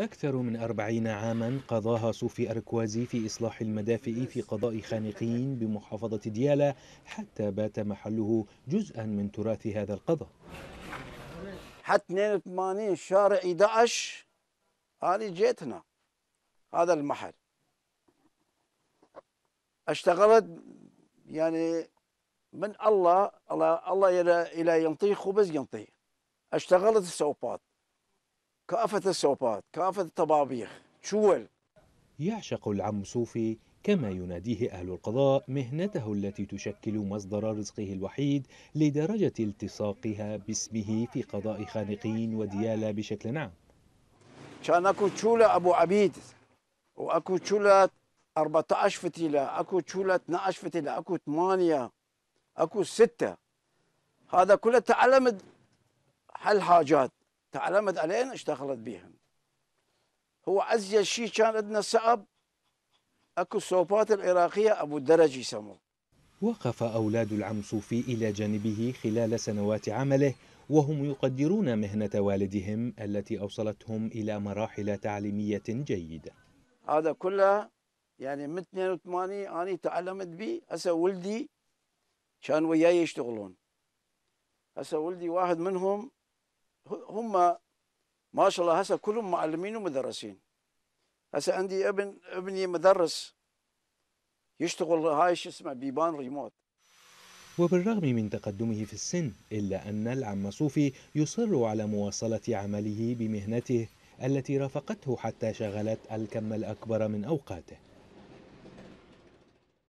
أكثر من أربعين عاما قضاها صوفي أركوازي في إصلاح المدافئ في قضاء خانقين بمحافظة ديالى حتى بات محله جزءا من تراث هذا القضاء حتى 82 شارع 11 أنا جيت هنا هذا المحل اشتغلت يعني من الله الله الله إلى ينطيه خبز ينطيه اشتغلت السوبات كافة السوبات كافة الطبابيخ شول يعشق العم صوفي كما يناديه أهل القضاء مهنته التي تشكل مصدر رزقه الوحيد لدرجة التصاقها باسمه في قضاء خانقين وديالة بشكل عام كان اكو تشولة ابو عبيد واكو تشولة 14 فتيلة اكو تشولة 12 فتيلة اكو 8 اكو 6 هذا كله تعلم حل حاجات تعلمت علينا اشتغلت بيهن هو أزيد شيء كان عندنا صعب أكو الصوبات العراقية أبو الدرج يسموه وقف أولاد العم صوفي إلى جانبه خلال سنوات عمله وهم يقدرون مهنة والدهم التي أوصلتهم إلى مراحل تعليمية جيدة هذا كله يعني من 82 أنا تعلمت به هسه ولدي كان وياي يشتغلون هسه ولدي واحد منهم هم ما شاء الله هسه كلهم معلمين ومدرسين هسه عندي ابن ابني مدرس يشتغل هاي شو اسمه بيبان ريموت وبالرغم من تقدمه في السن إلا أن العم صوفي يصر على مواصلة عمله بمهنته التي رافقته حتى شغلت الكم الأكبر من أوقاته